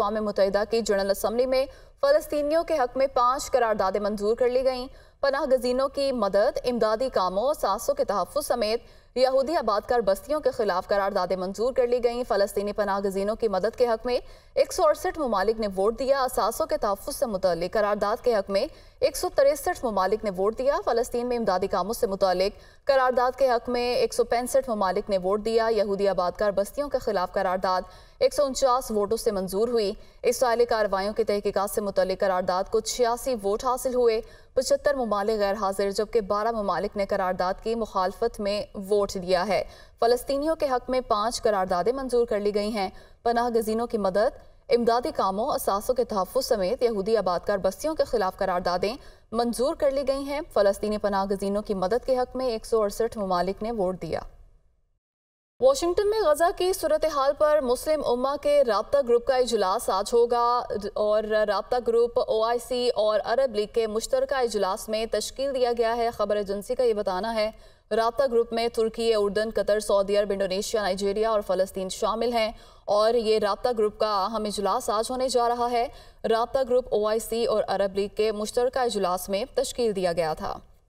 अवाम मुतहदा की general assembly में फ़लस्तियों के हक में पांच करारदादे मंजूर कर ली गई पनाह गजीनों की मदद इमदादी कामों सासों के तहफ़ समेत यहूदी आबादकार बस्तियों के खिलाफ करारदादे मंजूर कर ली गईं फलस्तनी पनाह गजीनों की मदद के हक में एक सौ अड़सठ ममालिक ने वोट दिया असासों के तहफ़ से मुतल करारदाद के हक में एक सौ तिरसठ ममालिक ने वोट दिया फलस्तीन में इमदादी कामों से मुतल करारदाद के हक में एक सौ पैंसठ ममालिक ने वोट दिया यहूदी आबादकार बस्तियों के खिलाफ करारदाद एक सौ उनचास वोटों से मंजूर हुई इसराइली कार्रवाई की तहकीकत से मुतल करारदाद को छियासी वोट हासिल हुए पचहत्तर ममालिक गैर हाजिर जबकि बारह ममालिक ने करारदाद की मुखालफत में वोट दिया है फ़लस्तियों के हक में पाँच करारदादें मंजूर कर ली गई हैं पनाह गजीनों की मदद इमदादी कामों असासों के तहफ़ समेत यहूदी आबादकार बस्तियों के खिलाफ करारदादें मंजूर कर ली गई हैं फ़लस्तनी पनाह गजीनों की मदद के हक में एक सौ अड़सठ ममालिक ने वोट दिया वाशिंगटन में गजा की सूरत हाल पर मुस्लिम उम्मा के रबता ग्रुप का इजलास आज होगा और रबता ग्रुप ओ आई सी और अरब लीग के मुश्तर इजलास में तश्कील दिया गया है खबर एजेंसी का ये बताना है रबता ग्रुप में तुर्की उर्दन कतर सऊदी अरब इंडोनेशिया नाइजीरिया और फलस्तीन शामिल हैं और ये रबता ग्रुप का अहम इजलास आज होने जा रहा है रबता ग्रुप ओ आई सी और अरब लीग के मुश्तर इजलास में तश्कील दिया गया था